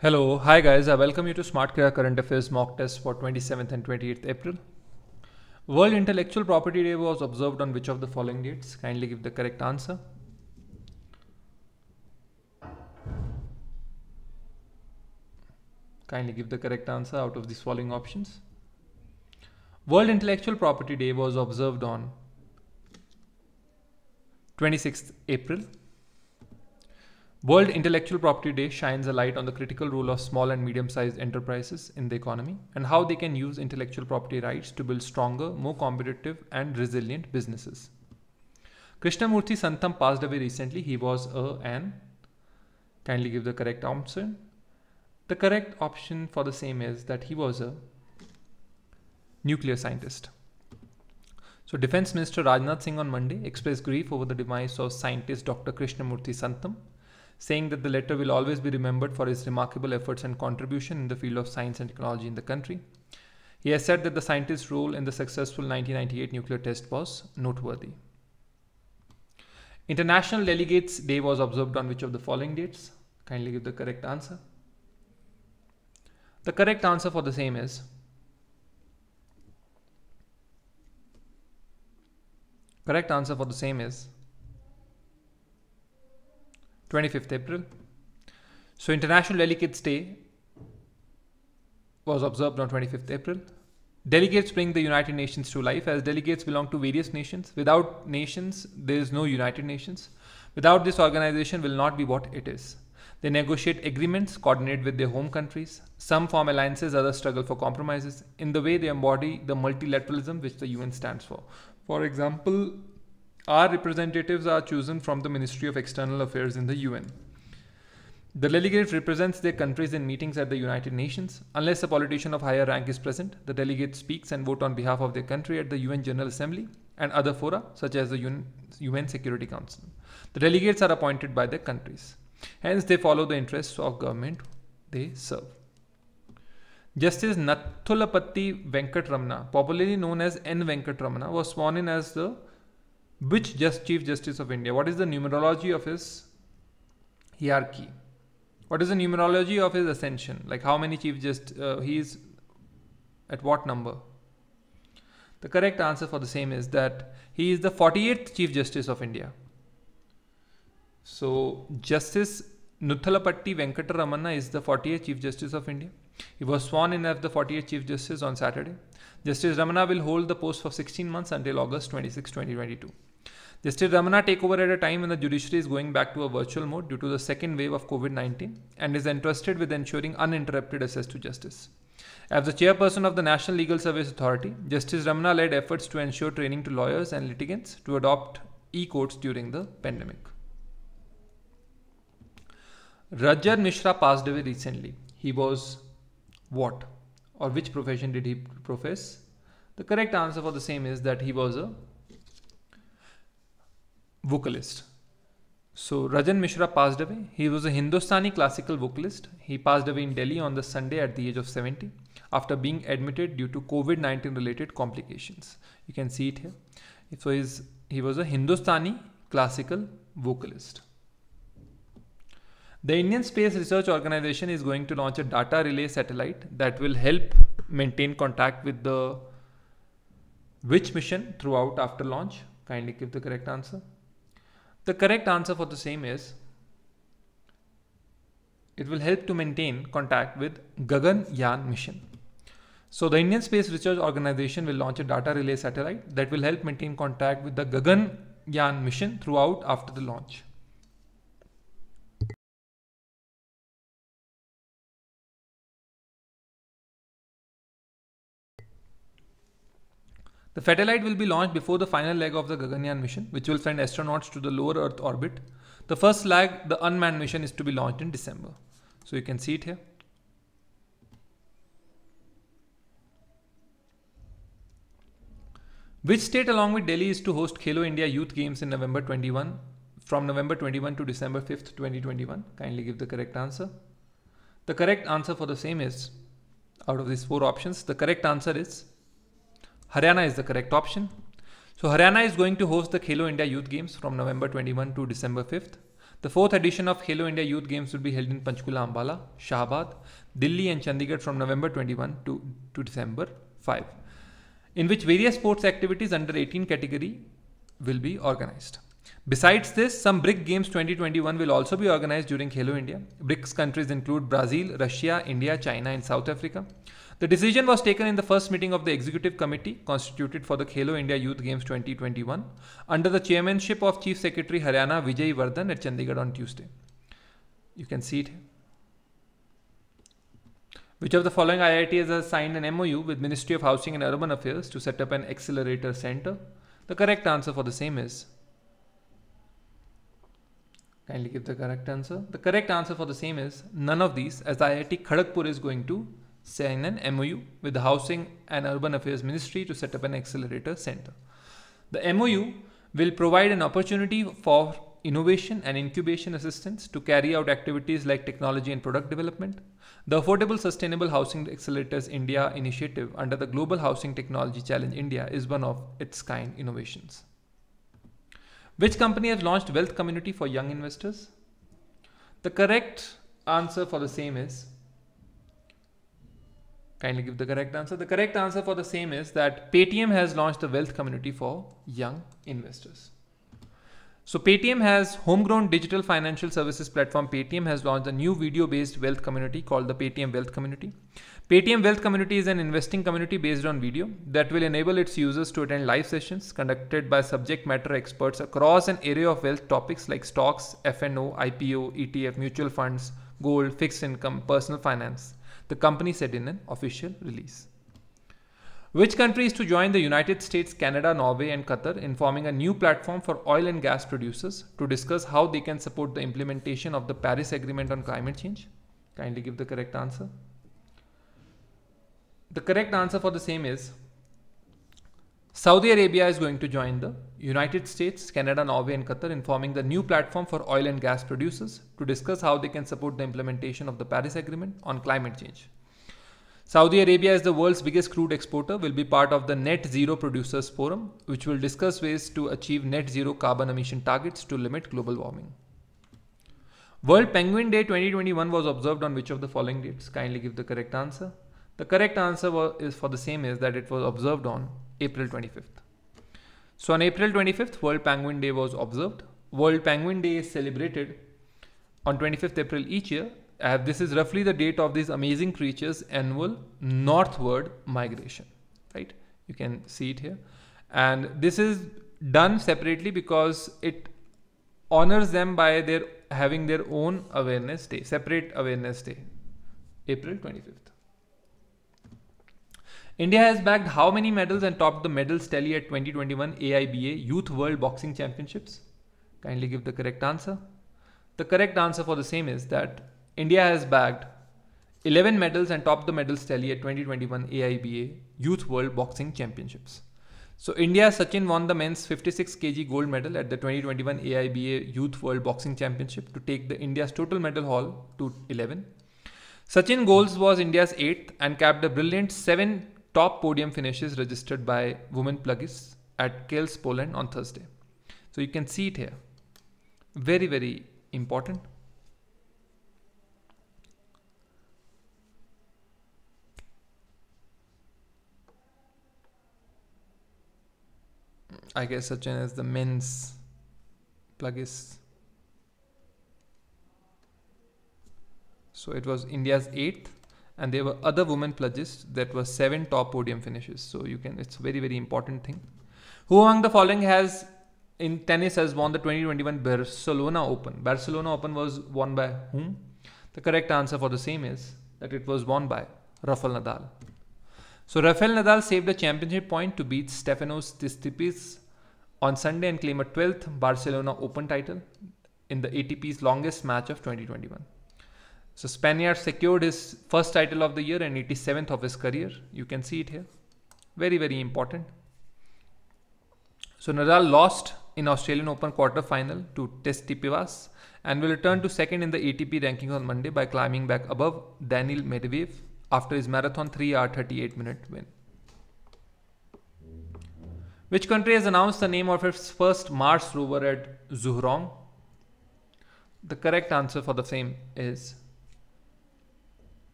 Hello, hi guys, I welcome you to Smart Career Current Affairs mock test for 27th and 28th April. World Intellectual Property Day was observed on which of the following dates? Kindly give the correct answer. Kindly give the correct answer out of these following options. World Intellectual Property Day was observed on 26th April World Intellectual Property Day shines a light on the critical role of small and medium sized enterprises in the economy and how they can use intellectual property rights to build stronger, more competitive, and resilient businesses. Krishnamurti Santam passed away recently. He was a an. Kindly give the correct answer. The correct option for the same is that he was a nuclear scientist. So, Defense Minister Rajnath Singh on Monday expressed grief over the demise of scientist Dr. Krishnamurti Santam saying that the letter will always be remembered for his remarkable efforts and contribution in the field of science and technology in the country. He has said that the scientist's role in the successful 1998 nuclear test was noteworthy. International Delegates Day was observed on which of the following dates? Kindly give the correct answer. The correct answer for the same is correct answer for the same is 25th April. So International Delegates Day was observed on 25th April. Delegates bring the United Nations to life as delegates belong to various nations. Without nations, there is no United Nations. Without this organization will not be what it is. They negotiate agreements, coordinate with their home countries. Some form alliances, others struggle for compromises. In the way they embody the multilateralism which the UN stands for. For example, our representatives are chosen from the Ministry of External Affairs in the UN. The delegate represents their countries in meetings at the United Nations. Unless a politician of higher rank is present, the delegate speaks and votes on behalf of their country at the UN General Assembly and other fora, such as the UN, Security Council. The delegates are appointed by their countries. Hence, they follow the interests of government they serve. Justice Nathulapathy Venkatramana, popularly known as N. Venkatramana, was sworn in as the which just Chief Justice of India? What is the numerology of his hierarchy? What is the numerology of his ascension? Like how many Chief Just uh, he is at what number? The correct answer for the same is that he is the 48th Chief Justice of India. So Justice Nuthalapatti Ramana is the 48th Chief Justice of India. He was sworn in as the 48th Chief Justice on Saturday. Justice Ramana will hold the post for 16 months until August 26, 2022. Justice state Ramana takeover at a time when the judiciary is going back to a virtual mode due to the second wave of COVID 19 and is entrusted with ensuring uninterrupted access to justice. As the chairperson of the National Legal Service Authority, Justice Ramana led efforts to ensure training to lawyers and litigants to adopt e courts during the pandemic. Rajar Mishra passed away recently. He was what or which profession did he profess? The correct answer for the same is that he was a vocalist. So Rajan Mishra passed away. He was a Hindustani classical vocalist. He passed away in Delhi on the Sunday at the age of 70 after being admitted due to COVID-19 related complications. You can see it here. So his, he was a Hindustani classical vocalist. The Indian Space Research Organization is going to launch a data relay satellite that will help maintain contact with the which mission throughout after launch? Kindly give the correct answer. The correct answer for the same is it will help to maintain contact with Gaganyaan mission. So the Indian Space Research Organization will launch a data relay satellite that will help maintain contact with the Gaganyaan mission throughout after the launch. The Satellite will be launched before the final leg of the Gaganyaan mission, which will send astronauts to the lower Earth orbit. The first leg, the unmanned mission, is to be launched in December. So you can see it here. Which state along with Delhi is to host Khelo India Youth Games in November 21 from November 21 to December 5th 2021 kindly give the correct answer the correct answer for the same is out of these four options the correct answer is Haryana is the correct option. So Haryana is going to host the Halo India Youth Games from November 21 to December 5th. The fourth edition of Halo India Youth Games will be held in Panchkula Ambala, Shahabad, Delhi and Chandigarh from November 21 to, to December 5, in which various sports activities under 18 category will be organized. Besides this, some BRIC Games 2021 will also be organized during Halo India. BRICS countries include Brazil, Russia, India, China and South Africa. The decision was taken in the first meeting of the executive committee constituted for the Khelo India Youth Games 2021 under the chairmanship of Chief Secretary Haryana Vijay Vardhan at Chandigarh on Tuesday. You can see it. Which of the following IIT has signed an MOU with Ministry of Housing and Urban Affairs to set up an accelerator center? The correct answer for the same is kindly give the correct answer. The correct answer for the same is none of these as IIT Kharagpur is going to sign an MOU with the Housing and Urban Affairs Ministry to set up an accelerator center. The MOU will provide an opportunity for innovation and incubation assistance to carry out activities like technology and product development. The Affordable Sustainable Housing Accelerators India initiative under the Global Housing Technology Challenge India is one of its kind innovations. Which company has launched Wealth Community for young investors? The correct answer for the same is Kindly give the correct answer. The correct answer for the same is that Paytm has launched the wealth community for young investors. So Paytm has homegrown digital financial services platform Paytm has launched a new video-based wealth community called the Paytm Wealth Community. Paytm Wealth Community is an investing community based on video that will enable its users to attend live sessions conducted by subject matter experts across an array of wealth topics like stocks, FNO, IPO, ETF, mutual funds, gold, fixed income, personal finance the company said in an official release. Which country is to join the United States, Canada, Norway, and Qatar in forming a new platform for oil and gas producers to discuss how they can support the implementation of the Paris Agreement on climate change? Kindly give the correct answer. The correct answer for the same is Saudi Arabia is going to join the United States, Canada, Norway, and Qatar informing the new platform for oil and gas producers to discuss how they can support the implementation of the Paris Agreement on climate change. Saudi Arabia, as the world's biggest crude exporter, will be part of the Net Zero Producers Forum, which will discuss ways to achieve net zero carbon emission targets to limit global warming. World Penguin Day 2021 was observed on which of the following dates? Kindly give the correct answer. The correct answer was, is for the same is that it was observed on April 25th. So on April 25th, World Penguin Day was observed. World Penguin Day is celebrated on 25th April each year. Uh, this is roughly the date of these amazing creatures' annual northward migration. Right? You can see it here, and this is done separately because it honors them by their having their own awareness day, separate awareness day, April 25th. India has bagged how many medals and topped the medals tally at 2021 AIBA Youth World Boxing Championships? Kindly give the correct answer. The correct answer for the same is that India has bagged 11 medals and topped the medals tally at 2021 AIBA Youth World Boxing Championships. So India Sachin won the men's 56 kg gold medal at the 2021 AIBA Youth World Boxing Championship to take the India's total medal haul to 11. Sachin goals was India's 8th and capped a brilliant 7 top podium finishes registered by women plugists at Kels, Poland on Thursday. So you can see it here. Very, very important. I guess such as the men's plugist. So it was India's eighth and there were other women pledges that were seven top podium finishes so you can it's very very important thing who among the following has in tennis has won the 2021 barcelona open barcelona open was won by whom the correct answer for the same is that it was won by rafael nadal so rafael nadal saved a championship point to beat stefanos tsitsipas on sunday and claim a 12th barcelona open title in the atp's longest match of 2021 so Spaniard secured his first title of the year and 87th of his career. You can see it here. Very, very important. So Nadal lost in Australian Open quarterfinal to to Testipivas and will return to second in the ATP rankings on Monday by climbing back above Daniel Medvedev after his marathon 3-hour 38-minute win. Which country has announced the name of its first Mars rover at Zhurong? The correct answer for the same is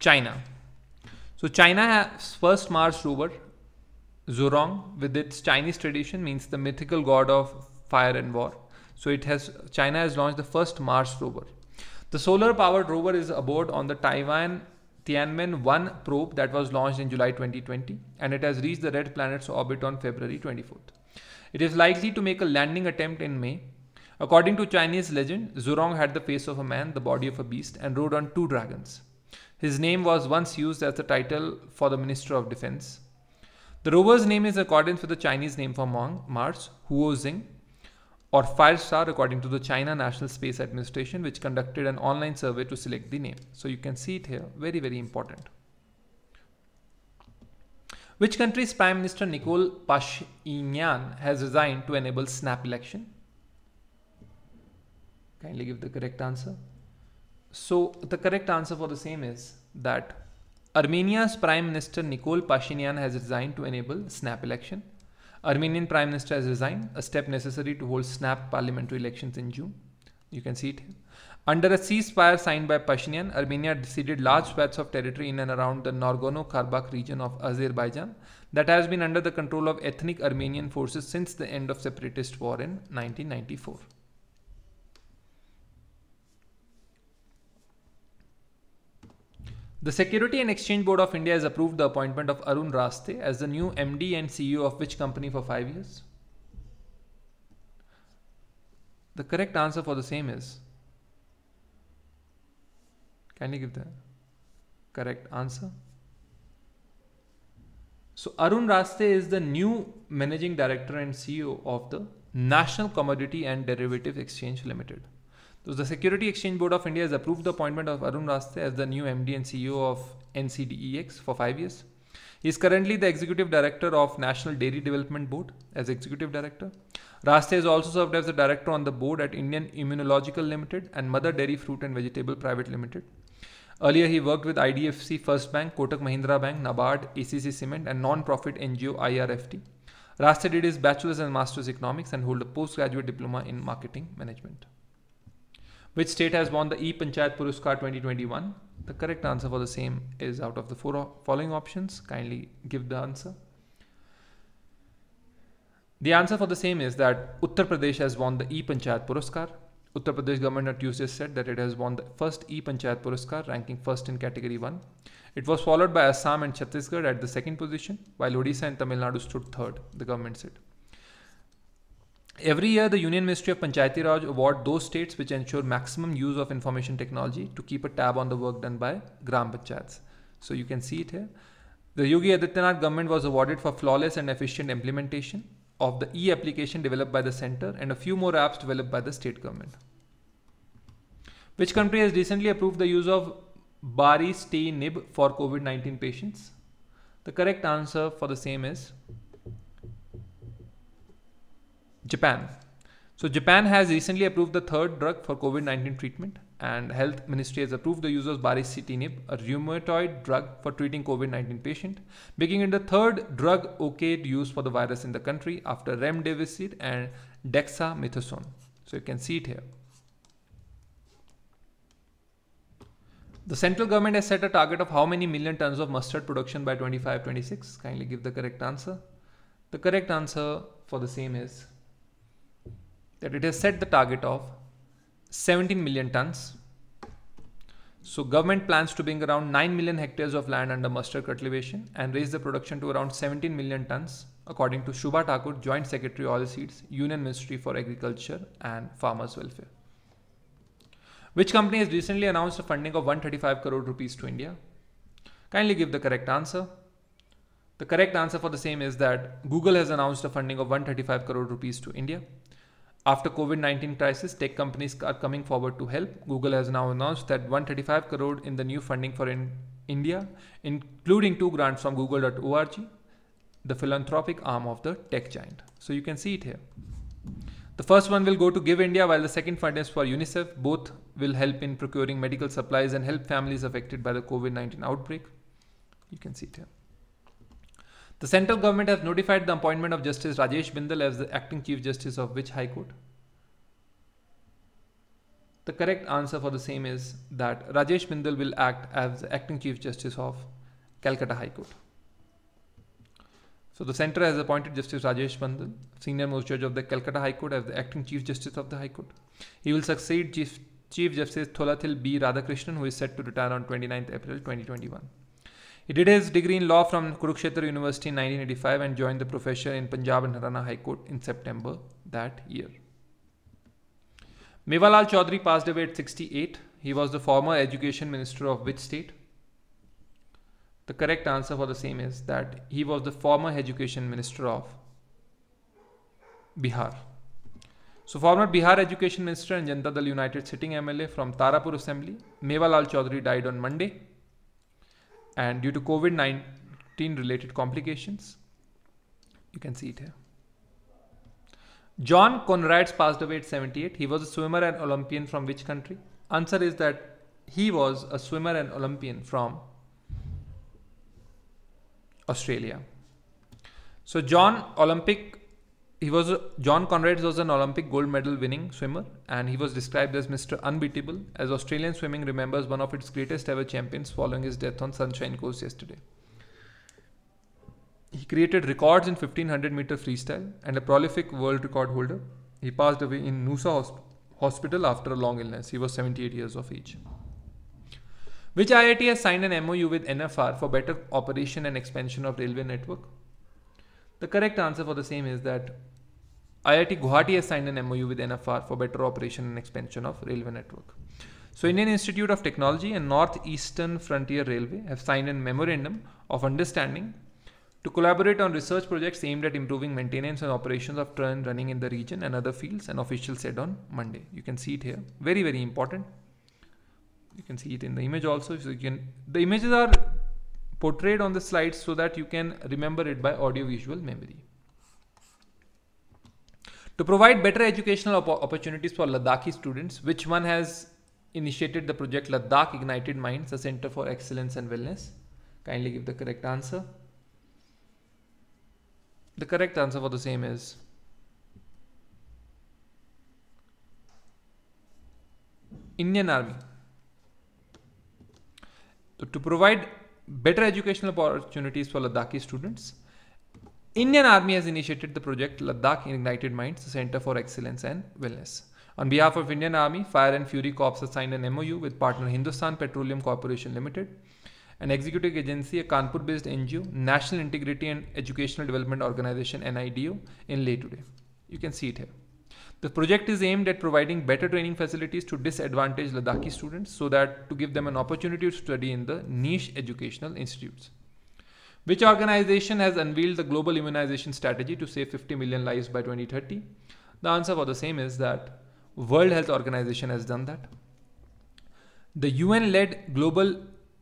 China. So China has first Mars rover, Zhurong, with its Chinese tradition, means the mythical god of fire and war. So it has China has launched the first Mars rover. The solar-powered rover is aboard on the Taiwan Tianmen-1 probe that was launched in July 2020, and it has reached the red planet's orbit on February 24th. It is likely to make a landing attempt in May. According to Chinese legend, Zhurong had the face of a man, the body of a beast, and rode on two dragons. His name was once used as the title for the Minister of Defense. The rover's name is accordance with the Chinese name for Mars, Huo Xing, or Fire Star, according to the China National Space Administration, which conducted an online survey to select the name. So you can see it here, very, very important. Which country's Prime Minister Nicole Pashinyan has resigned to enable snap election? Kindly give the correct answer. So the correct answer for the same is that Armenia's Prime Minister Nikol Pashinyan has resigned to enable snap election. Armenian Prime Minister has resigned, a step necessary to hold snap parliamentary elections in June. You can see it. Under a ceasefire signed by Pashinyan, Armenia ceded large swaths of territory in and around the Nagorno-Karabakh region of Azerbaijan that has been under the control of ethnic Armenian forces since the end of separatist war in 1994. The Security and Exchange Board of India has approved the appointment of Arun Raste as the new MD and CEO of which company for five years? The correct answer for the same is. Can you give the correct answer? So Arun Raste is the new managing director and CEO of the National Commodity and Derivative Exchange Limited. So the Security Exchange Board of India has approved the appointment of Arun Raste as the new MD and CEO of NCDEX for five years. He is currently the Executive Director of National Dairy Development Board as Executive Director. Raste has also served as a Director on the board at Indian Immunological Limited and Mother Dairy Fruit and Vegetable Private Limited. Earlier, he worked with IDFC First Bank, Kotak Mahindra Bank, NABARD, ACC Cement, and non-profit NGO IRFT. Raste did his bachelor's and master's economics and hold a postgraduate diploma in marketing management. Which state has won the e-Panchayat Puruskar 2021? The correct answer for the same is out of the four following options. Kindly give the answer. The answer for the same is that Uttar Pradesh has won the e-Panchayat Puruskar. Uttar Pradesh government on Tuesday said that it has won the first e-Panchayat Puruskar, ranking first in category 1. It was followed by Assam and Chhattisgarh at the second position, while Odisha and Tamil Nadu stood third, the government said. Every year, the Union Ministry of Panchayati Raj award those states which ensure maximum use of information technology to keep a tab on the work done by Gram Panchayats. So you can see it here. The Yogi Adityanath government was awarded for flawless and efficient implementation of the e-application developed by the center and a few more apps developed by the state government. Which country has recently approved the use of Bari Stay Nib for COVID-19 patients? The correct answer for the same is Japan. So Japan has recently approved the third drug for COVID-19 treatment and health ministry has approved the use of baricitinib, a rheumatoid drug for treating COVID-19 patient, making it the third drug okay to use for the virus in the country after remdesivir and dexamethasone. So you can see it here. The central government has set a target of how many million tons of mustard production by 25-26. Kindly give the correct answer. The correct answer for the same is that it has set the target of 17 million tons. So government plans to bring around 9 million hectares of land under mustard cultivation and raise the production to around 17 million tons, according to Shubha Thakur, Joint Secretary Seeds, Union Ministry for Agriculture and Farmers Welfare. Which company has recently announced a funding of 135 crore rupees to India? Kindly give the correct answer. The correct answer for the same is that Google has announced a funding of 135 crore rupees to India. After COVID-19 crisis, tech companies are coming forward to help. Google has now announced that 135 crore in the new funding for in India, including two grants from google.org, the philanthropic arm of the tech giant. So you can see it here. The first one will go to Give India, while the second fund is for UNICEF. Both will help in procuring medical supplies and help families affected by the COVID 19 outbreak. You can see it here. The central government has notified the appointment of Justice Rajesh Bindal as the acting Chief Justice of which High Court? The correct answer for the same is that Rajesh Bindal will act as the acting Chief Justice of Calcutta High Court. So the centre has appointed Justice Rajesh Bandal, senior most judge of the Calcutta High Court, as the acting Chief Justice of the High Court. He will succeed Chief, Chief Justice Tholathil B. Radhakrishnan, who is set to retire on 29th April 2021. He did his degree in law from Kurukshetra University in 1985 and joined the profession in Punjab and Haryana High Court in September that year. Mevalal Chaudhary passed away at 68. He was the former education minister of which state? The correct answer for the same is that he was the former education minister of Bihar. So former Bihar Education Minister and Janata Dal United sitting MLA from Tarapur Assembly, Mevalal Chaudhary died on Monday and due to COVID 19 related complications. You can see it here. John Conrads passed away at 78. He was a swimmer and Olympian from which country? Answer is that he was a swimmer and Olympian from Australia. So John Olympic he was John Conrad was an Olympic gold medal winning swimmer and he was described as Mr. Unbeatable as Australian swimming remembers one of its greatest ever champions following his death on Sunshine Coast yesterday. He created records in 1500 meter freestyle and a prolific world record holder. He passed away in Noosa Hosp Hospital after a long illness. He was 78 years of age. Which IIT has signed an MOU with NFR for better operation and expansion of railway network? The correct answer for the same is that IIT Guwahati has signed an MOU with NFR for better operation and expansion of railway network. So Indian Institute of Technology and Northeastern Frontier Railway have signed a memorandum of understanding to collaborate on research projects aimed at improving maintenance and operations of train running in the region and other fields, an official said on Monday. You can see it here. Very, very important. You can see it in the image also. So you can the images are portrayed on the slides so that you can remember it by audiovisual memory. To provide better educational op opportunities for Ladakhi students, which one has initiated the project Ladakh Ignited Minds, a Center for Excellence and Wellness? Kindly give the correct answer. The correct answer for the same is Indian Army. So to provide better educational opportunities for Ladakhi students. Indian Army has initiated the project Ladakh Ignited Minds Center for Excellence and Wellness. On behalf of Indian Army, Fire and Fury Corps has signed an MOU with partner Hindustan Petroleum Corporation Limited, an executive agency, a Kanpur-based NGO, National Integrity and Educational Development Organization (NIDO) in lay today. You can see it here. The project is aimed at providing better training facilities to disadvantaged Ladakhi students so that to give them an opportunity to study in the niche educational institutes. Which organization has unveiled the global immunization strategy to save 50 million lives by 2030? The answer for the same is that World Health Organization has done that. The UN-led global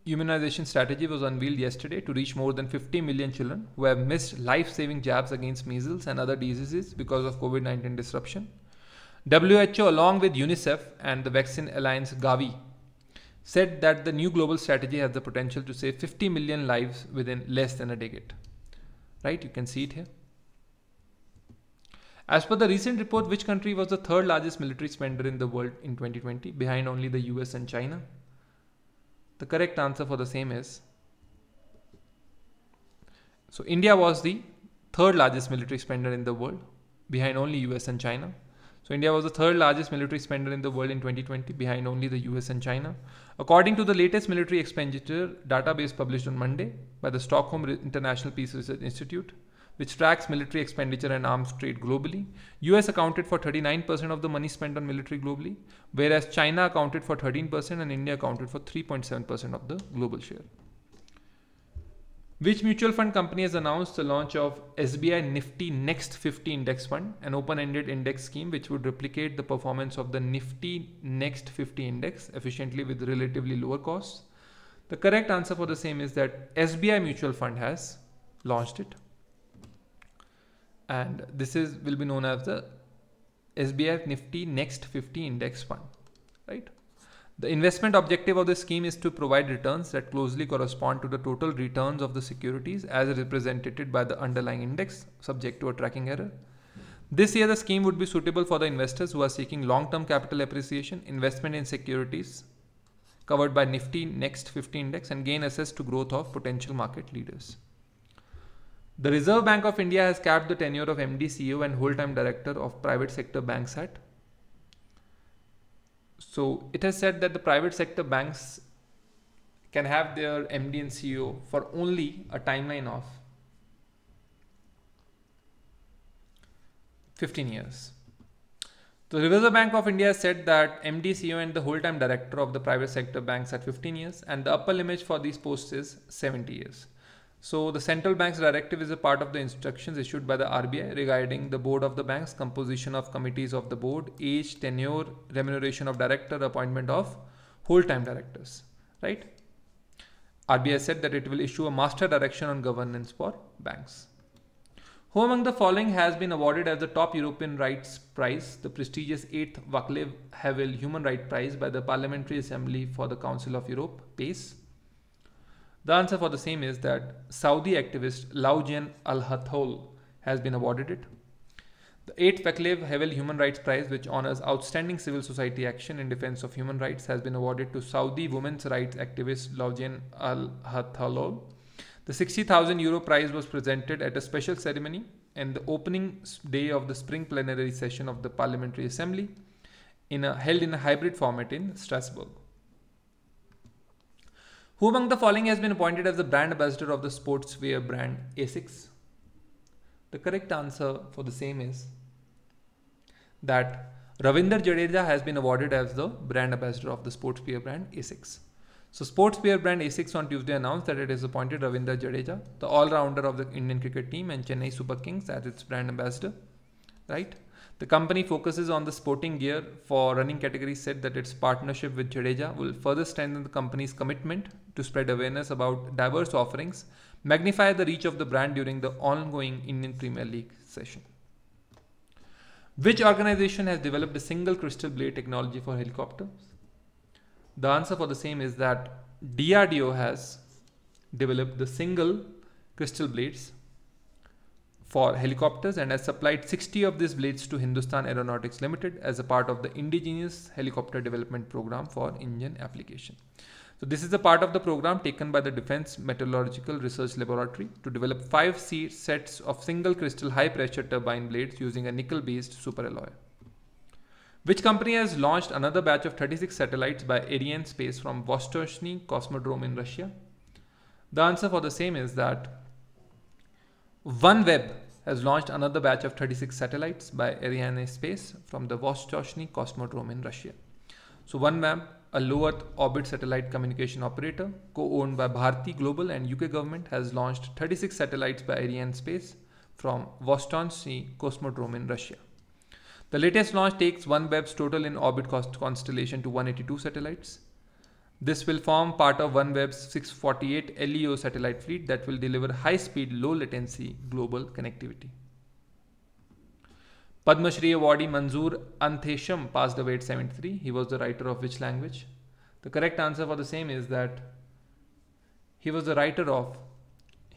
immunization strategy was unveiled yesterday to reach more than 50 million children who have missed life-saving jabs against measles and other diseases because of COVID-19 disruption. WHO, along with UNICEF and the vaccine alliance Gavi, said that the new global strategy has the potential to save 50 million lives within less than a decade. Right, you can see it here. As per the recent report, which country was the third largest military spender in the world in 2020, behind only the US and China? The correct answer for the same is so India was the third largest military spender in the world, behind only US and China. So India was the third largest military spender in the world in 2020 behind only the US and China. According to the latest military expenditure database published on Monday by the Stockholm International Peace Research Institute, which tracks military expenditure and arms trade globally, US accounted for 39% of the money spent on military globally, whereas China accounted for 13% and India accounted for 3.7% of the global share. Which mutual fund company has announced the launch of SBI Nifty Next 50 Index Fund, an open ended index scheme which would replicate the performance of the Nifty Next 50 Index efficiently with relatively lower costs? The correct answer for the same is that SBI Mutual Fund has launched it. And this is will be known as the SBI Nifty Next 50 Index Fund, right? The investment objective of the scheme is to provide returns that closely correspond to the total returns of the securities as represented by the underlying index subject to a tracking error. This year, the scheme would be suitable for the investors who are seeking long-term capital appreciation, investment in securities covered by Nifty Next 50 Index and gain access to growth of potential market leaders. The Reserve Bank of India has capped the tenure of MD, CEO and whole-time director of private sector banks at so it has said that the private sector banks can have their MD and CEO for only a timeline of 15 years. The Reserve Bank of India said that MD, CEO and the whole time director of the private sector banks at 15 years and the upper limit for these posts is 70 years. So the central banks directive is a part of the instructions issued by the RBI regarding the board of the banks, composition of committees of the board, age, tenure, remuneration of director, appointment of whole-time directors, right? RBI said that it will issue a master direction on governance for banks. Who among the following has been awarded as the top European Rights Prize, the prestigious 8th Vaclav Havel Human Rights Prize by the Parliamentary Assembly for the Council of Europe, PACE? The answer for the same is that Saudi activist Laujian Al Hathol has been awarded it. The 8th Vaclav Hevel Human Rights Prize, which honors outstanding civil society action in defense of human rights, has been awarded to Saudi women's rights activist Laujian Al Hathol. The 60,000 euro prize was presented at a special ceremony and the opening day of the spring plenary session of the Parliamentary Assembly in a, held in a hybrid format in Strasbourg. Who among the following has been appointed as the brand ambassador of the sportswear brand Asics? The correct answer for the same is that Ravinder Jadeja has been awarded as the brand ambassador of the sportswear brand Asics. So sportswear brand Asics on Tuesday announced that it has appointed Ravinder Jadeja, the all-rounder of the Indian cricket team and Chennai Super Kings as its brand ambassador, right? The company focuses on the sporting gear for running category said that its partnership with Jadeja will further strengthen the company's commitment to spread awareness about diverse offerings, magnify the reach of the brand during the ongoing Indian Premier League session. Which organization has developed a single crystal blade technology for helicopters? The answer for the same is that DRDO has developed the single crystal blades for helicopters and has supplied 60 of these blades to Hindustan Aeronautics Limited as a part of the indigenous helicopter development program for Indian application. So this is a part of the program taken by the Defense Metallurgical Research Laboratory to develop five sets of single crystal high pressure turbine blades using a nickel based superalloy. Which company has launched another batch of 36 satellites by Ariane Space from Vostochny Cosmodrome in Russia? The answer for the same is that OneWeb has launched another batch of 36 satellites by Ariane Space from the Vostochny Cosmodrome in Russia. So OneWeb, a low Earth orbit satellite communication operator co-owned by Bharti Global and UK government has launched 36 satellites by Ariane Space from Vostochny Cosmodrome in Russia. The latest launch takes OneWeb's total in orbit cost constellation to 182 satellites. This will form part of OneWeb's 648 LEO satellite fleet that will deliver high-speed, low-latency global connectivity. Padma Shri awardee Manzoor Anthesham passed away at 73. He was the writer of which language? The correct answer for the same is that he was the writer of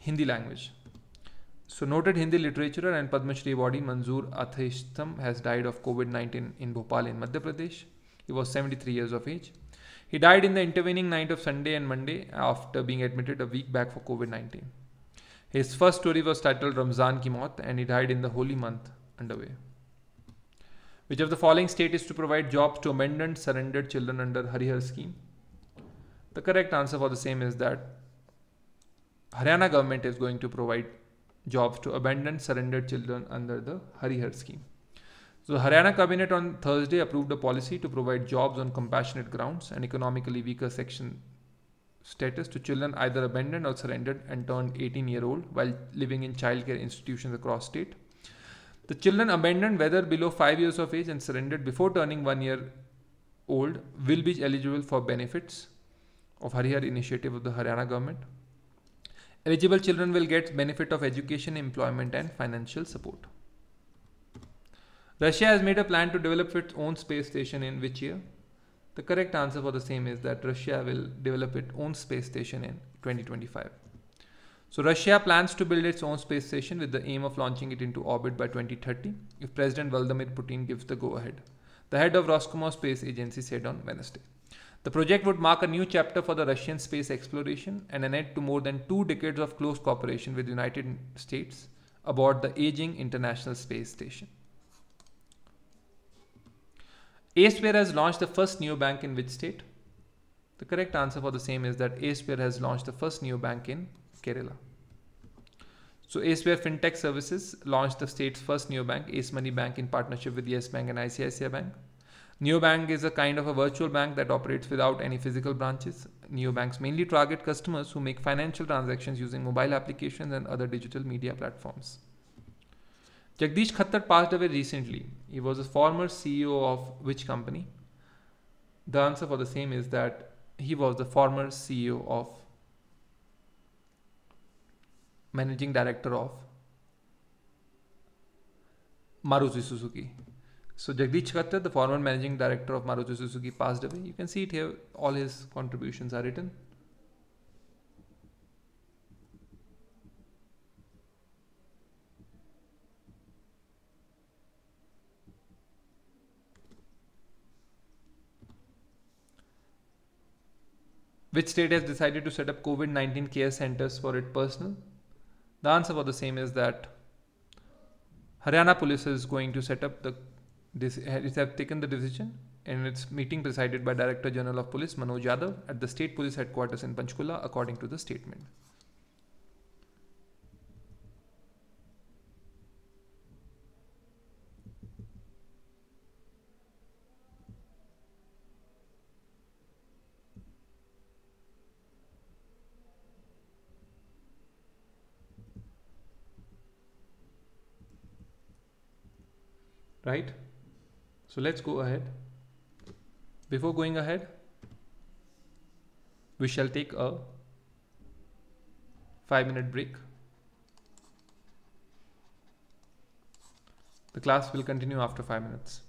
Hindi language. So noted Hindi literature and Padma Shri awardee Manzoor Anthesham has died of COVID-19 in Bhopal in Madhya Pradesh. He was 73 years of age. He died in the intervening night of Sunday and Monday after being admitted a week back for COVID 19. His first story was titled Ramzan Ki Maut and he died in the holy month underway. Which of the following state is to provide jobs to abandoned, surrendered children under Harihar scheme? The correct answer for the same is that Haryana government is going to provide jobs to abandoned, surrendered children under the Harihar scheme. So Haryana cabinet on Thursday approved a policy to provide jobs on compassionate grounds and economically weaker section status to children either abandoned or surrendered and turned 18 year old while living in childcare institutions across state. The children abandoned whether below 5 years of age and surrendered before turning 1 year old will be eligible for benefits of Harihar initiative of the Haryana government. Eligible children will get benefit of education, employment and financial support. Russia has made a plan to develop its own space station in which year? The correct answer for the same is that Russia will develop its own space station in 2025. So Russia plans to build its own space station with the aim of launching it into orbit by 2030 if President Vladimir Putin gives the go-ahead. The head of Roscosmos Space Agency said on Wednesday. The project would mark a new chapter for the Russian space exploration and an end to more than two decades of close cooperation with the United States aboard the aging International Space Station. A Square has launched the first bank in which state? The correct answer for the same is that A Square has launched the first bank in Kerala. So Ace FinTech Services launched the state's first bank, Ace Money Bank, in partnership with Yes Bank and ICICI Bank. Neobank is a kind of a virtual bank that operates without any physical branches. Neobanks mainly target customers who make financial transactions using mobile applications and other digital media platforms. Jagdish Khattar passed away recently. He was a former CEO of which company? The answer for the same is that he was the former CEO of managing director of Maruti Suzuki. So Jagdish Khattar, the former managing director of Maruti Suzuki passed away. You can see it here. All his contributions are written. Which state has decided to set up COVID 19 care centers for its personnel? The answer for the same is that Haryana police is going to set up the this it have taken the decision in its meeting presided by Director General of Police Manoj Yadav at the state police headquarters in Panchkula according to the statement. right so let's go ahead before going ahead we shall take a 5 minute break the class will continue after 5 minutes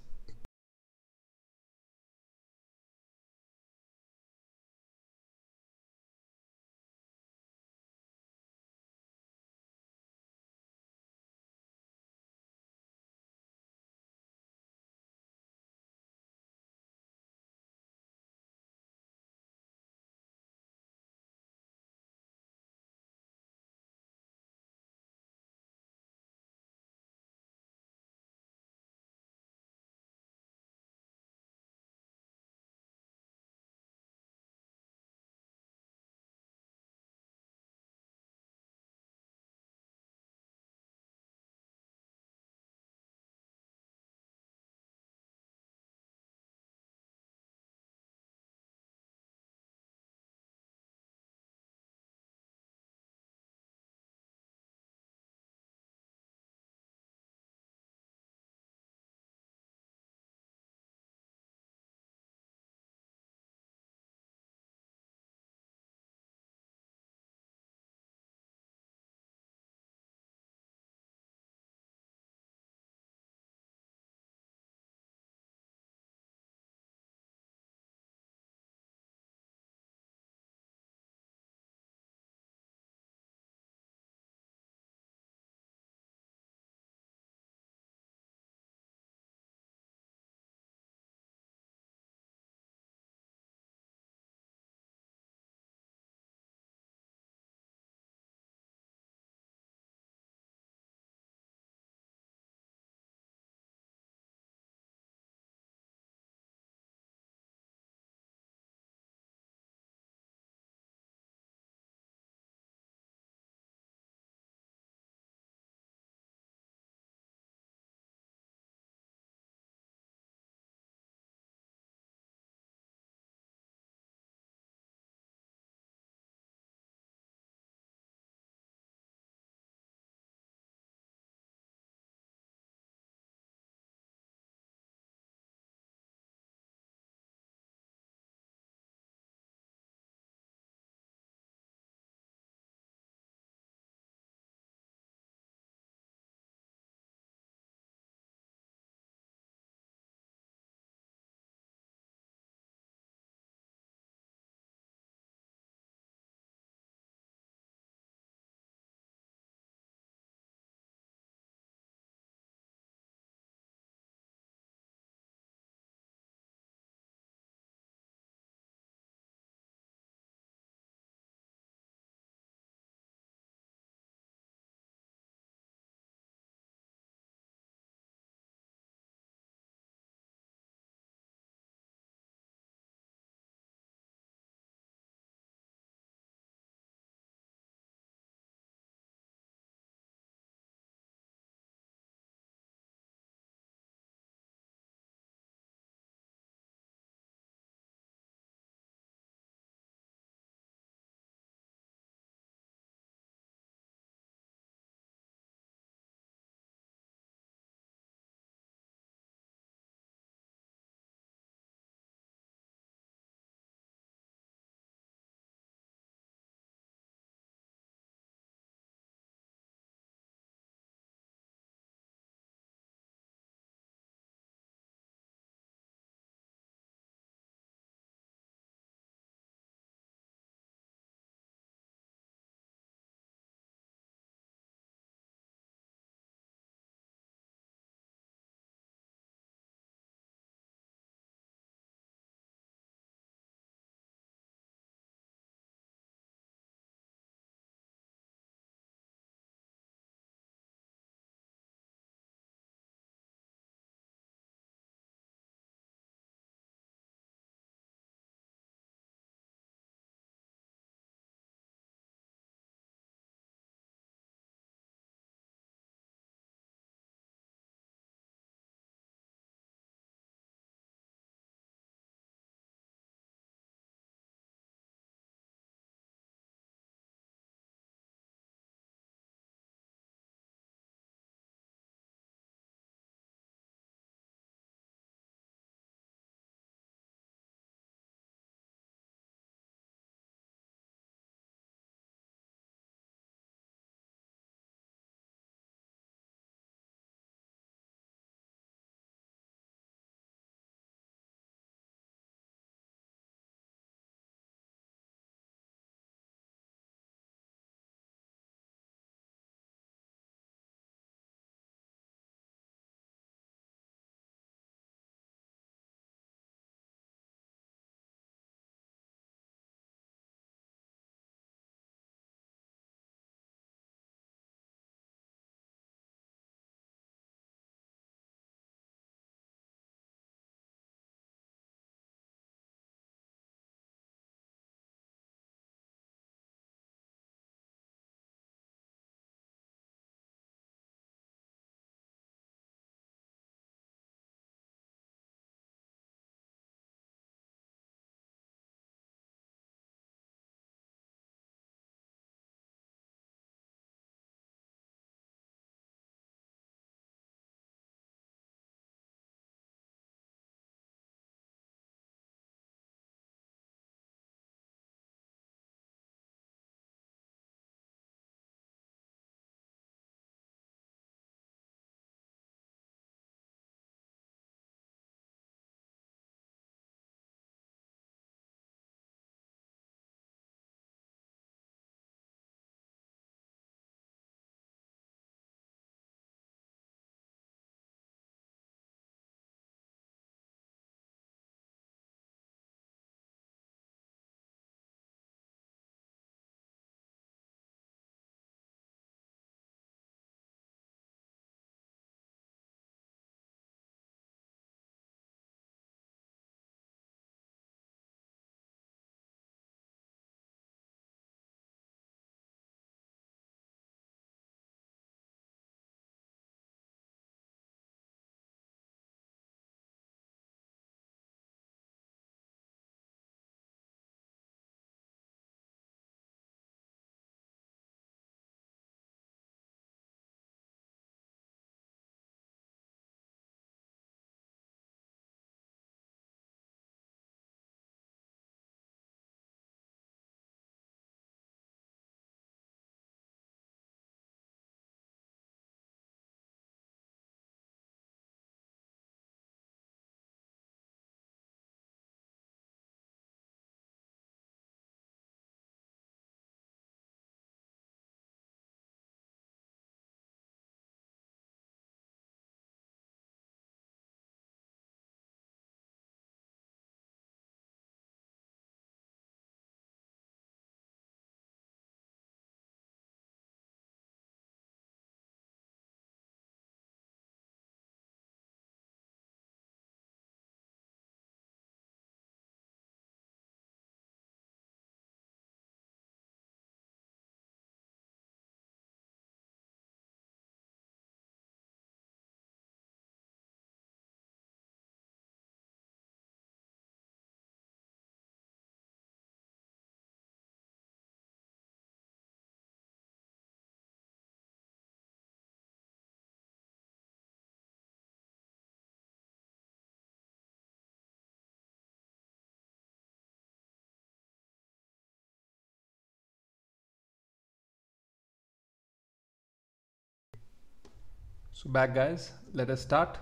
So back guys, let us start.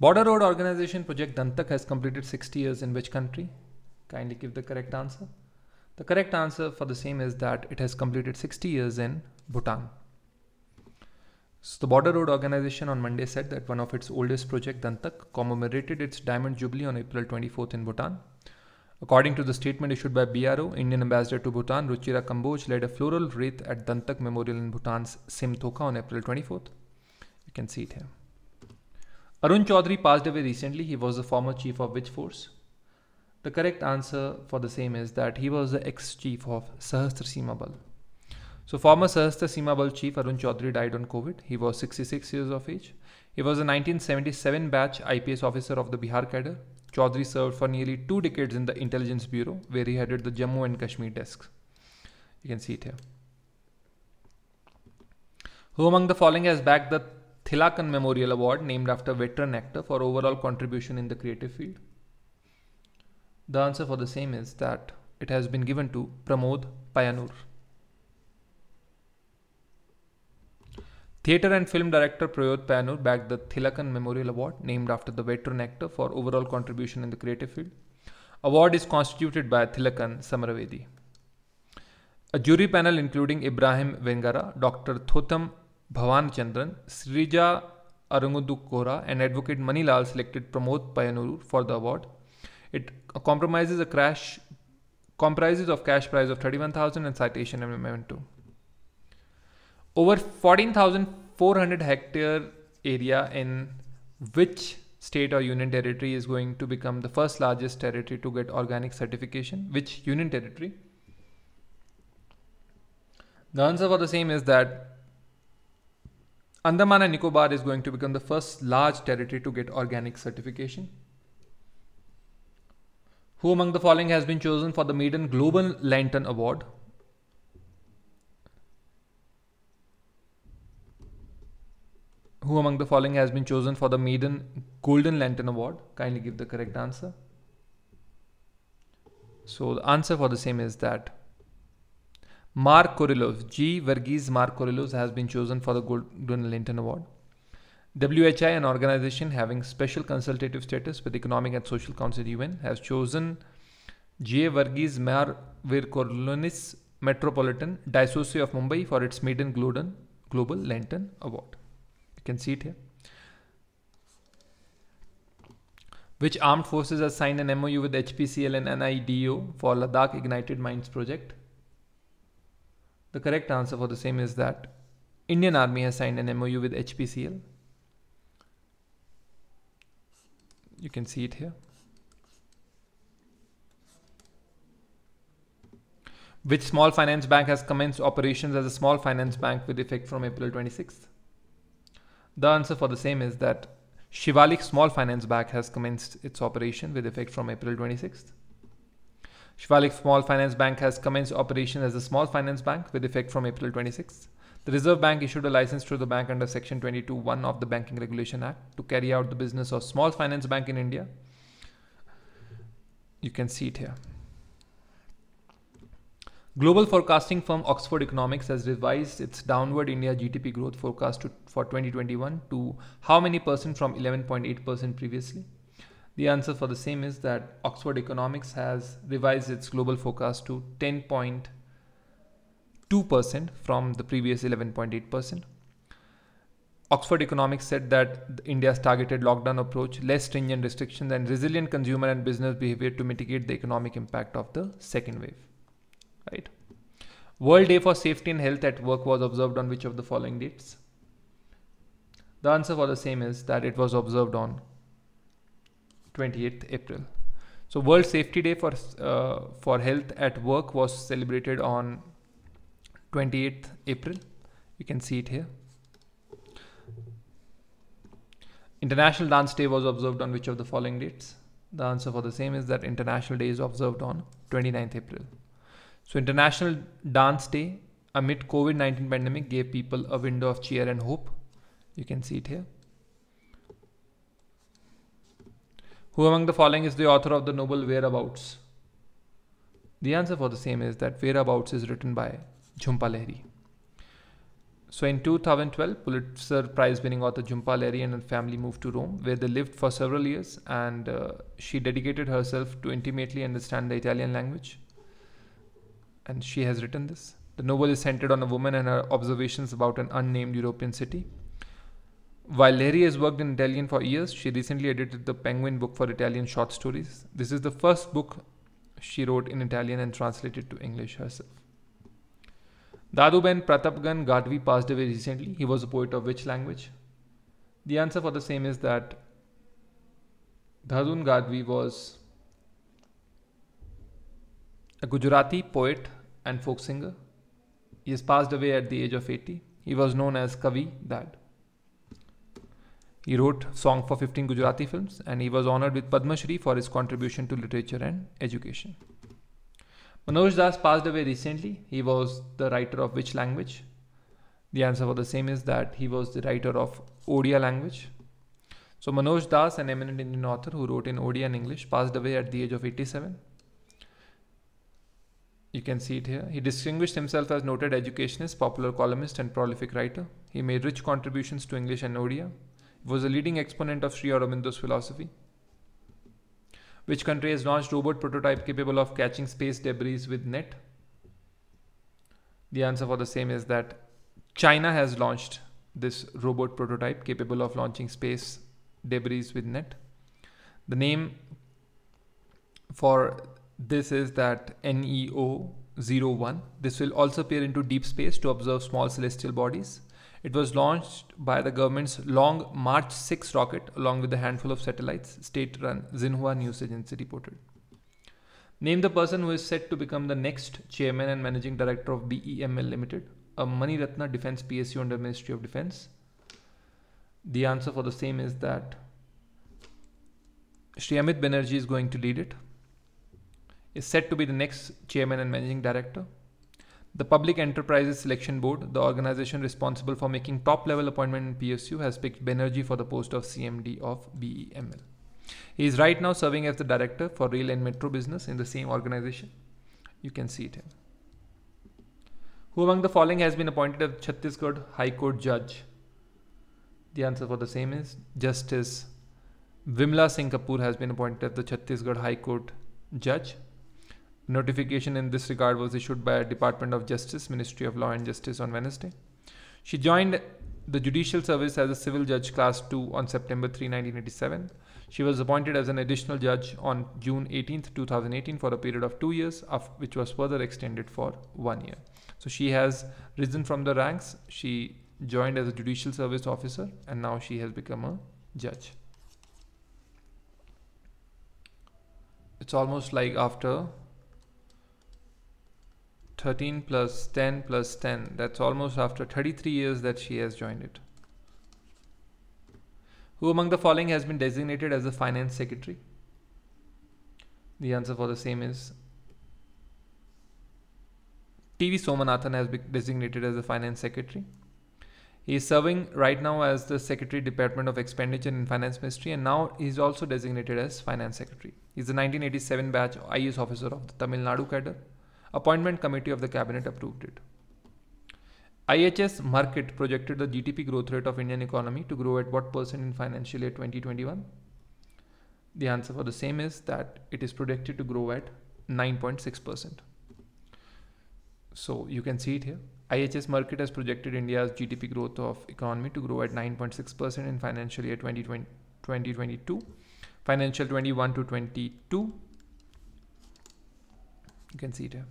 Border Road Organization Project Dantak has completed 60 years in which country? Kindly give the correct answer. The correct answer for the same is that it has completed 60 years in Bhutan. So the Border Road Organization on Monday said that one of its oldest project, Dantak, commemorated its Diamond Jubilee on April 24th in Bhutan. According to the statement issued by BRO, Indian Ambassador to Bhutan, Ruchira Kamboj led a floral wreath at Dantak Memorial in Bhutan's Simthoka on April 24th. You can see it here. Arun Chaudhary passed away recently. He was the former chief of which force? The correct answer for the same is that he was the ex-chief of Sahastra Seema Bal. So former Sahastra Seema Bal chief Arun Chaudhary died on COVID. He was 66 years of age. He was a 1977 batch IPS officer of the Bihar cadre. Chaudhary served for nearly two decades in the Intelligence Bureau where he headed the Jammu and Kashmir desk. You can see it here. Who among the following has backed the Thilakan Memorial Award named after veteran actor for overall contribution in the creative field? The answer for the same is that it has been given to Pramod Payanur. Theatre and film director Prayod Payanur bagged the Thilakan Memorial Award, named after the veteran actor for overall contribution in the creative field. Award is constituted by Thilakan Samaravedi. A jury panel including Ibrahim Vengara, Dr. Thotham Bhavan Srija Arungudu and advocate Manilal selected Pramod Payanuru for the award. It compromises a crash comprises of cash prize of 31,000 and citation and memento. Over 14,400 hectare area in which state or union territory is going to become the first largest territory to get organic certification? Which union territory? The answer for the same is that Andaman and Nicobar is going to become the first large territory to get organic certification. Who among the following has been chosen for the Maiden Global Lantern Award? Who among the following has been chosen for the Maiden Golden Lantern Award? Kindly give the correct answer. So the answer for the same is that Mark Korylos, G. Verghese Mark Korylos has been chosen for the Golden Lantern Award. WHI, an organization having special consultative status with Economic and Social Council UN, has chosen G. Verghese Mar Virkorlonis Metropolitan Diocese of Mumbai for its maiden Golden Global Lantern Award. You can see it here. Which armed forces has signed an MOU with HPCL and NIDO for Ladakh Ignited Minds project? The correct answer for the same is that Indian Army has signed an MOU with HPCL. You can see it here. Which small finance bank has commenced operations as a small finance bank with effect from April 26th? The answer for the same is that Shivalik Small Finance Bank has commenced its operation with effect from April 26th. Shivalik Small Finance Bank has commenced operation as a small finance bank with effect from April 26. The Reserve Bank issued a license to the bank under Section 22.1 of the Banking Regulation Act to carry out the business of small finance bank in India. You can see it here. Global forecasting firm Oxford Economics has revised its downward India GDP growth forecast to, for 2021 to how many percent from 11.8% previously? The answer for the same is that Oxford Economics has revised its global forecast to 10.2% from the previous 11.8%. Oxford Economics said that India's targeted lockdown approach, less stringent restrictions, and resilient consumer and business behavior to mitigate the economic impact of the second wave. Right. World Day for Safety and Health at Work was observed on which of the following dates? The answer for the same is that it was observed on 28th April. So World Safety Day for uh, for health at work was celebrated on 28th April. You can see it here. International Dance Day was observed on which of the following dates? The answer for the same is that International Day is observed on 29th April. So International Dance Day amid COVID-19 pandemic gave people a window of cheer and hope. You can see it here. Who among the following is the author of the novel Whereabouts? The answer for the same is that Whereabouts is written by Jhumpa Lahiri. So in 2012, Pulitzer Prize winning author Jhumpa Lahiri and her family moved to Rome, where they lived for several years, and uh, she dedicated herself to intimately understand the Italian language. And she has written this. The novel is centered on a woman and her observations about an unnamed European city. While Larry has worked in Italian for years, she recently edited the Penguin book for Italian short stories. This is the first book she wrote in Italian and translated to English herself. Daduben Ben Pratapgan Gadvi passed away recently. He was a poet of which language? The answer for the same is that Dadun Gadvi was a Gujarati poet and folk singer. He has passed away at the age of 80. He was known as Kavi Dad. He wrote song for 15 Gujarati films and he was honored with Padma Shri for his contribution to literature and education. Manoj Das passed away recently. He was the writer of which language? The answer for the same is that he was the writer of Odia language. So Manoj Das, an eminent Indian author who wrote in Odia and English, passed away at the age of 87. You can see it here. He distinguished himself as noted educationist, popular columnist, and prolific writer. He made rich contributions to English and Odia was a leading exponent of Sri Aurobindo's philosophy. Which country has launched robot prototype capable of catching space debris with net? The answer for the same is that China has launched this robot prototype capable of launching space debris with net. The name for this is that NEO01. This will also peer into deep space to observe small celestial bodies. It was launched by the government's Long March 6 rocket along with a handful of satellites, state run Xinhua news agency reported. Name the person who is set to become the next chairman and managing director of BEML Limited, a Mani Ratna Defense PSU under Ministry of Defense. The answer for the same is that Shri Amit Banerjee is going to lead it, is set to be the next chairman and managing director. The Public Enterprises Selection Board, the organization responsible for making top level appointment in PSU, has picked Banerjee for the post of CMD of BEML. He is right now serving as the director for rail and metro business in the same organization. You can see it here. Who among the following has been appointed as Chhattisgarh High Court judge? The answer for the same is Justice Vimla Singh Kapoor has been appointed as the Chhattisgarh High Court judge. Notification in this regard was issued by Department of Justice, Ministry of Law and Justice on Wednesday. She joined the judicial service as a civil judge class 2 on September 3, 1987. She was appointed as an additional judge on June 18, 2018 for a period of 2 years, which was further extended for 1 year. So she has risen from the ranks. She joined as a judicial service officer and now she has become a judge. It's almost like after 13 plus 10 plus 10 that's almost after 33 years that she has joined it who among the following has been designated as the finance secretary the answer for the same is TV Somanathan has been designated as the finance secretary he is serving right now as the secretary department of expenditure and finance ministry and now he is also designated as finance secretary He is a 1987 batch ias officer of the tamil nadu cadre Appointment committee of the cabinet approved it. IHS market projected the GDP growth rate of Indian economy to grow at what percent in financial year 2021? The answer for the same is that it is projected to grow at 9.6%. So you can see it here. IHS market has projected India's GDP growth of economy to grow at 9.6% in financial year 2020, 2022, financial 21 to 22. You can see it here.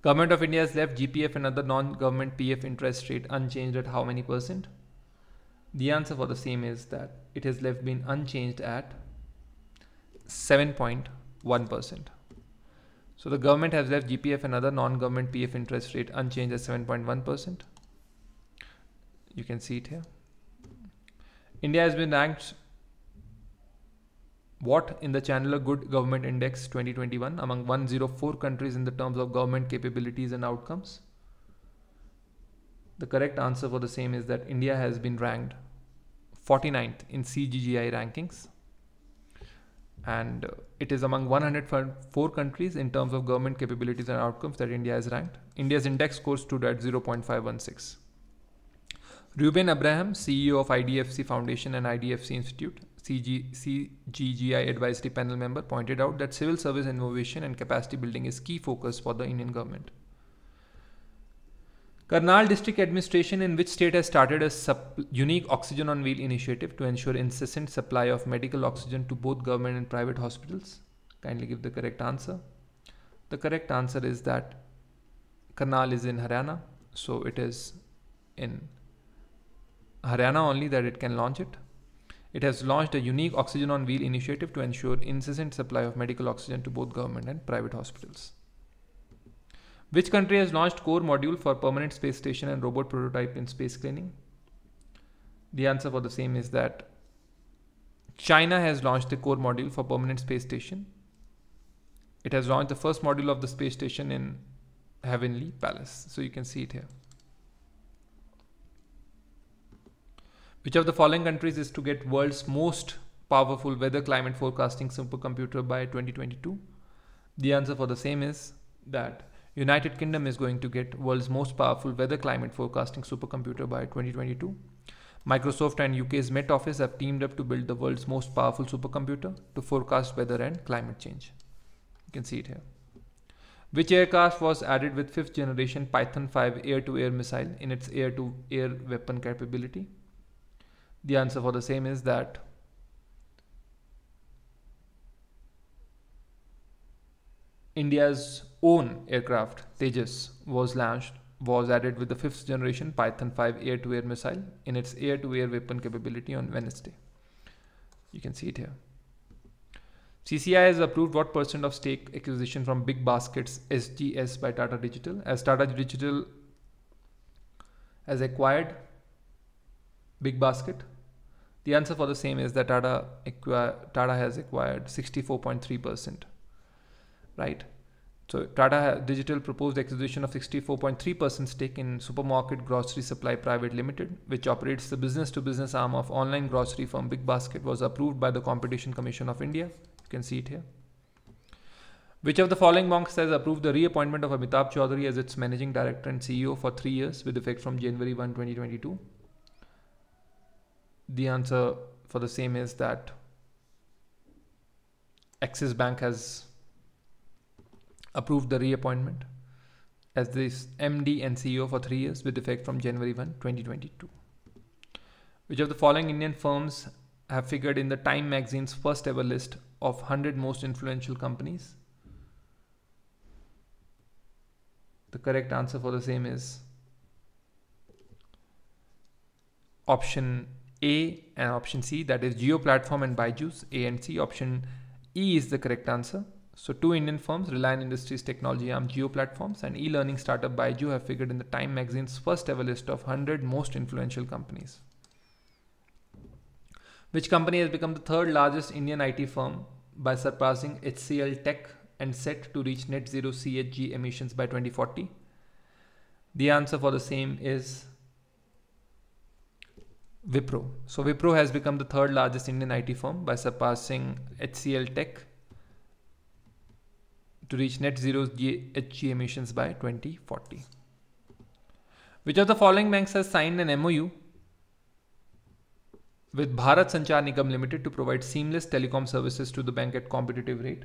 Government of India has left GPF and other non-government PF interest rate unchanged at how many percent? The answer for the same is that it has left been unchanged at 7.1%. So the government has left GPF and other non-government PF interest rate unchanged at 7.1%. You can see it here. India has been ranked what in the Chandler Good Government Index 2021 among 104 countries in the terms of government capabilities and outcomes? The correct answer for the same is that India has been ranked 49th in CGGI rankings and uh, it is among 104 countries in terms of government capabilities and outcomes that India is ranked. India's index score stood at 0.516. Ruben Abraham, CEO of IDFC Foundation and IDFC Institute, CG, CGGI advisory panel member, pointed out that civil service innovation and capacity building is key focus for the Indian government. Karnal District Administration in which state has started a unique oxygen on wheel initiative to ensure incessant supply of medical oxygen to both government and private hospitals? Kindly give the correct answer. The correct answer is that Karnal is in Haryana, so it is in Haryana only that it can launch it. It has launched a unique Oxygen on Wheel initiative to ensure incessant supply of medical oxygen to both government and private hospitals. Which country has launched core module for permanent space station and robot prototype in space cleaning? The answer for the same is that China has launched the core module for permanent space station. It has launched the first module of the space station in Heavenly Palace. So you can see it here. Which of the following countries is to get world's most powerful weather climate forecasting supercomputer by 2022? The answer for the same is that United Kingdom is going to get world's most powerful weather climate forecasting supercomputer by 2022. Microsoft and UK's Met Office have teamed up to build the world's most powerful supercomputer to forecast weather and climate change. You can see it here. Which aircraft was added with 5th generation Python 5 air-to-air missile in its air to -air weapon capability? the answer for the same is that India's own aircraft Tejas was launched was added with the fifth generation Python 5 air-to-air missile in its air to -air weapon capability on Wednesday. You can see it here. CCI has approved what percent of stake acquisition from Big Baskets SGS by Tata Digital as Tata Digital has acquired Big Basket. The answer for the same is that Tata, has acquired 64.3%, right? So Tata Digital proposed acquisition of 64.3% stake in supermarket grocery supply private limited, which operates the business-to-business -business arm of online grocery firm Big Basket, was approved by the Competition Commission of India. You can see it here. Which of the following banks has approved the reappointment of Amitabh Chaudhary as its managing director and CEO for three years with effect from January 1, 2022? the answer for the same is that Axis Bank has approved the reappointment as this MD and CEO for three years with effect from January 1, 2022. Which of the following Indian firms have figured in the Time magazine's first ever list of 100 most influential companies? The correct answer for the same is option a and option C that is Geo Platform and Byju's A and C option E is the correct answer. So two Indian firms, Reliant Industries Technology Arm Geo Platforms and e-learning startup Byju have figured in the Time magazine's first ever list of 100 most influential companies. Which company has become the third largest Indian IT firm by surpassing HCL Tech and set to reach net zero CHG emissions by 2040? The answer for the same is Wipro. So Wipro has become the third largest Indian IT firm by surpassing HCL Tech to reach net zero GHG emissions by 2040. Which of the following banks has signed an MOU with Bharat Sanchar Nigam Limited to provide seamless telecom services to the bank at competitive rate?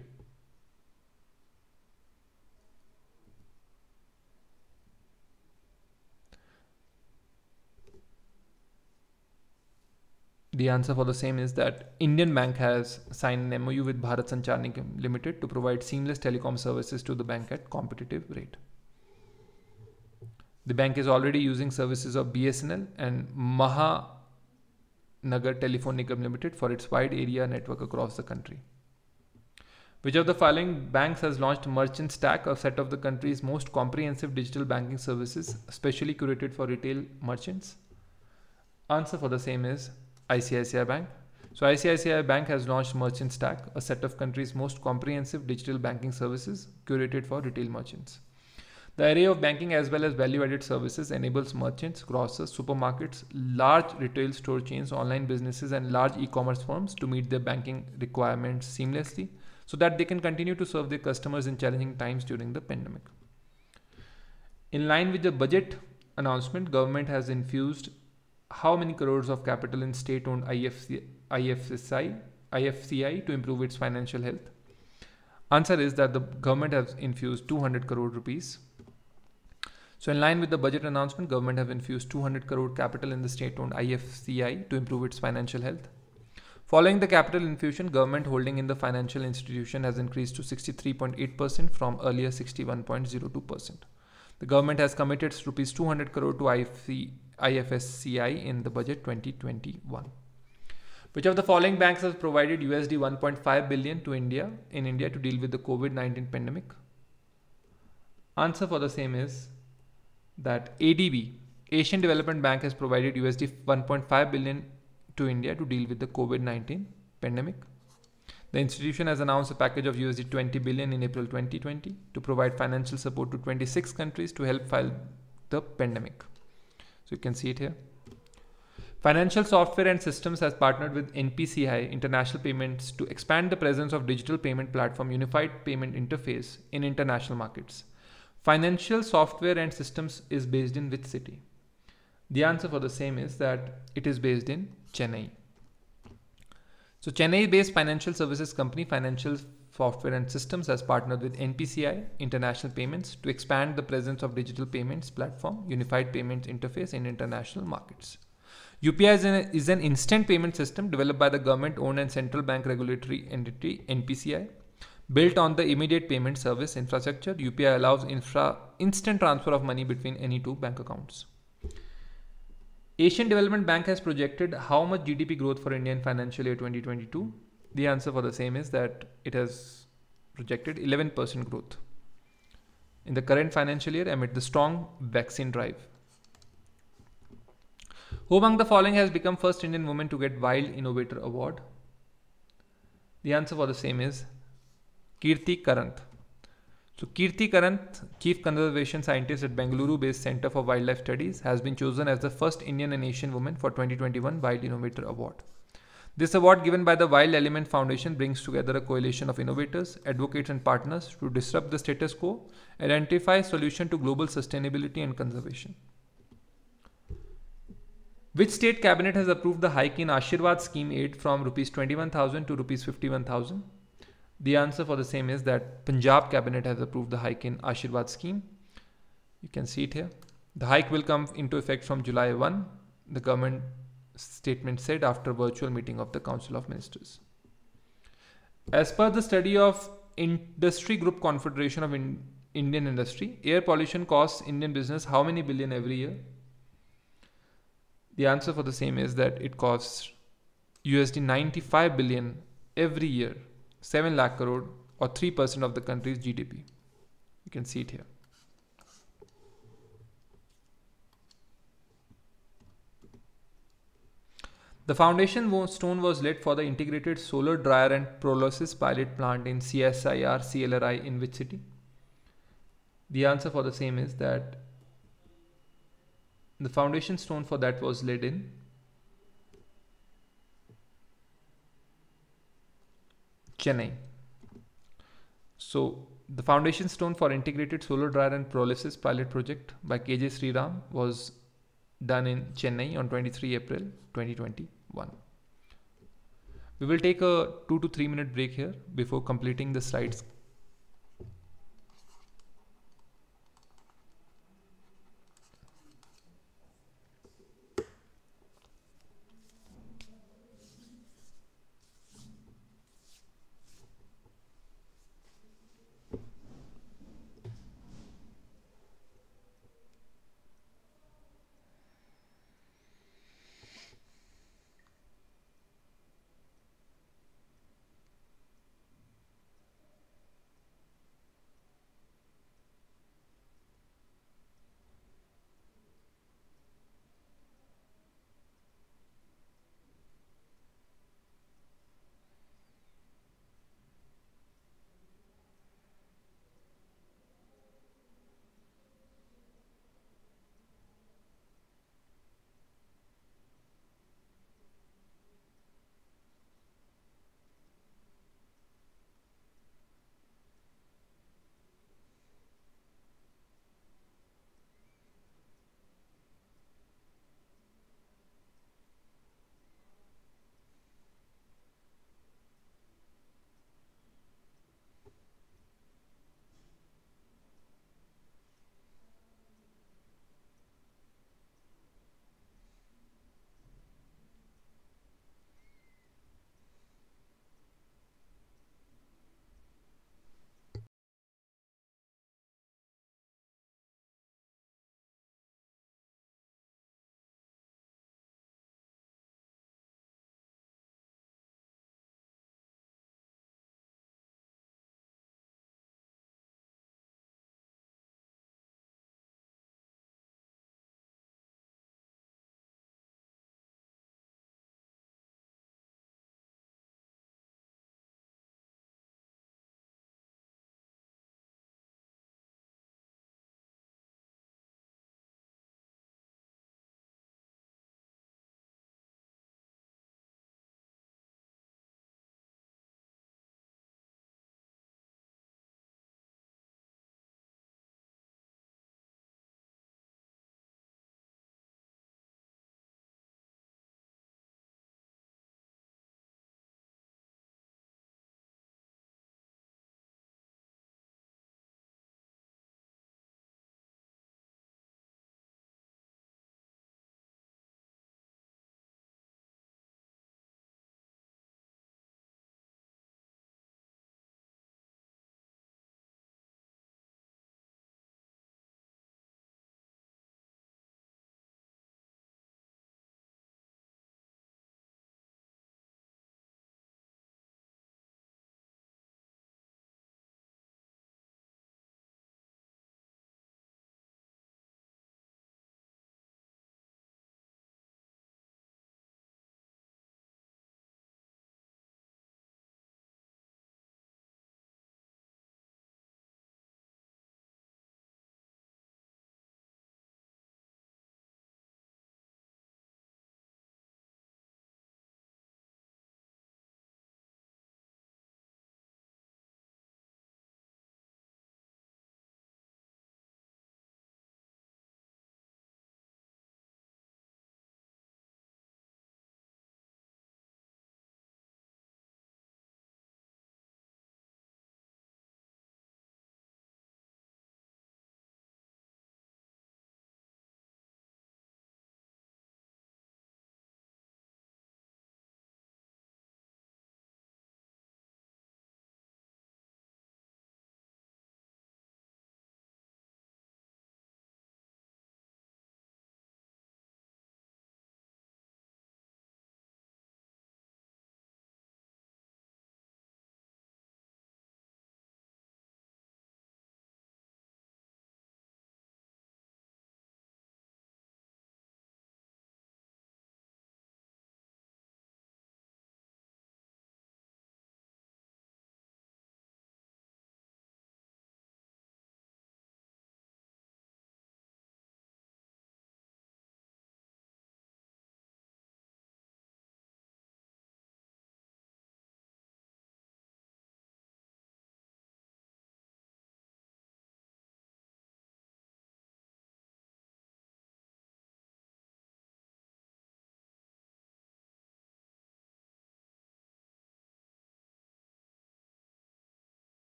the answer for the same is that Indian Bank has signed an MOU with Bharat Sanchar Nigam Limited to provide seamless telecom services to the bank at competitive rate. The bank is already using services of BSNL and Maha Nagar Telephone Nigam Limited for its wide area network across the country. Which of the following banks has launched Merchant Stack, a set of the country's most comprehensive digital banking services, specially curated for retail merchants? Answer for the same is ICICI Bank. So ICICI Bank has launched Merchant Stack, a set of country's most comprehensive digital banking services curated for retail merchants. The array of banking as well as value-added services enables merchants, grocers, supermarkets, large retail store chains, online businesses, and large e-commerce firms to meet their banking requirements seamlessly so that they can continue to serve their customers in challenging times during the pandemic. In line with the budget announcement, government has infused how many crores of capital in state owned IFC, IFSI, IFCI to improve its financial health? Answer is that the government has infused 200 crore rupees. So in line with the budget announcement, government have infused 200 crore capital in the state owned IFCI to improve its financial health. Following the capital infusion, government holding in the financial institution has increased to 63.8% from earlier 61.02%. The government has committed rupees 200 crore to IFCI. IFSCI in the budget 2021. Which of the following banks has provided USD 1.5 billion to India in India to deal with the COVID-19 pandemic? Answer for the same is that ADB, Asian Development Bank has provided USD 1.5 billion to India to deal with the COVID-19 pandemic. The institution has announced a package of USD 20 billion in April 2020 to provide financial support to 26 countries to help fight the pandemic you can see it here. Financial Software and Systems has partnered with NPCI International Payments to expand the presence of digital payment platform Unified Payment Interface in international markets. Financial Software and Systems is based in which city? The answer for the same is that it is based in Chennai. So Chennai-based financial services company Financial Software and Systems has partnered with NPCI International Payments to expand the presence of digital payments platform, unified payments interface in international markets. UPI is an, is an instant payment system developed by the government owned and central bank regulatory entity NPCI. Built on the immediate payment service infrastructure, UPI allows infra, instant transfer of money between any two bank accounts. Asian Development Bank has projected how much GDP growth for India in financial year 2022 the answer for the same is that it has projected 11% growth in the current financial year amid the strong vaccine drive. Who among the following has become first Indian woman to get Wild Innovator Award? The answer for the same is Kirti Karanth. So Kirti Karanth, Chief Conservation Scientist at Bengaluru-based Center for Wildlife Studies, has been chosen as the first Indian and Asian woman for 2021 Wild Innovator Award. This award given by the Wild Element Foundation brings together a coalition of innovators, advocates and partners to disrupt the status quo, and identify solution to global sustainability and conservation. Which state cabinet has approved the hike in Ashirwad scheme aid from rupees 21,000 to rupees 51,000? The answer for the same is that Punjab cabinet has approved the hike in Ashirwad scheme. You can see it here. The hike will come into effect from July 1. The government statement said after virtual meeting of the Council of Ministers. As per the study of Industry Group Confederation of In Indian Industry, air pollution costs Indian business how many billion every year? The answer for the same is that it costs USD 95 billion every year, 7 lakh crore or 3% of the country's GDP. You can see it here. The foundation stone was laid for the integrated solar dryer and prolosis pilot plant in CSIR CLRI in which city? The answer for the same is that the foundation stone for that was laid in Chennai. So the foundation stone for integrated solar dryer and pyrolysis pilot project by KJ Sriram was done in Chennai on 23 April 2021. We will take a two to three minute break here before completing the slides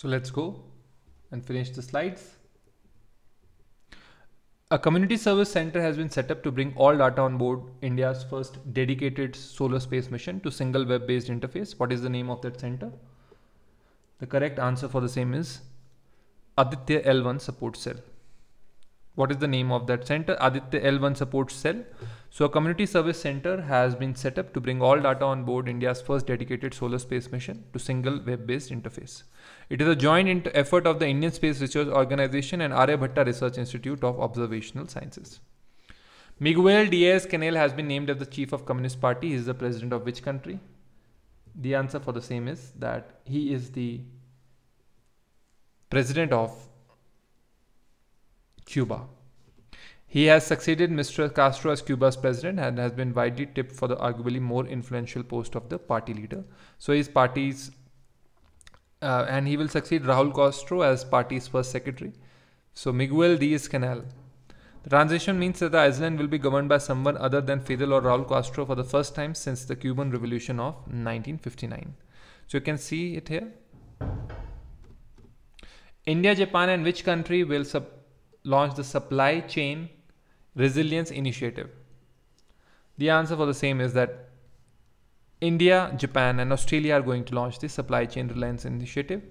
So let's go and finish the slides. A community service center has been set up to bring all data on board India's first dedicated solar space mission to single web-based interface. What is the name of that center? The correct answer for the same is Aditya L1 support cell what is the name of that center? Aditya L1 support cell. So a community service center has been set up to bring all data on board India's first dedicated solar space mission to single web-based interface. It is a joint effort of the Indian Space Research Organization and Aryabhatta Research Institute of Observational Sciences. Miguel Diaz Canel has been named as the chief of Communist Party. He is the president of which country? The answer for the same is that he is the president of Cuba. He has succeeded Mr. Castro as Cuba's president and has been widely tipped for the arguably more influential post of the party leader. So his party's uh, and he will succeed Raul Castro as party's first secretary. So Miguel Diaz Canal. The transition means that the island will be governed by someone other than Fidel or Raul Castro for the first time since the Cuban Revolution of 1959. So you can see it here. India, Japan, and which country will sub launched the Supply Chain Resilience Initiative? The answer for the same is that India, Japan, and Australia are going to launch the Supply Chain Resilience Initiative.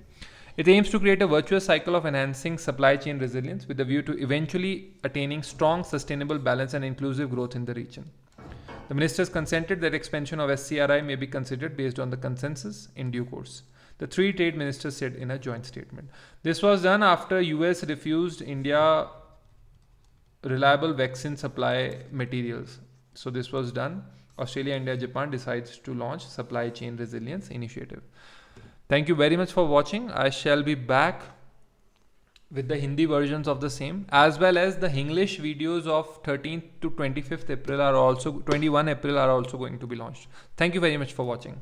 It aims to create a virtuous cycle of enhancing supply chain resilience with a view to eventually attaining strong, sustainable, balance, and inclusive growth in the region. The ministers consented that expansion of SCRI may be considered based on the consensus in due course the three trade ministers said in a joint statement. This was done after US refused India reliable vaccine supply materials. So this was done. Australia, India, Japan decides to launch supply chain resilience initiative. Thank you very much for watching. I shall be back with the Hindi versions of the same as well as the English videos of 13th to 25th April are also 21 April are also going to be launched. Thank you very much for watching.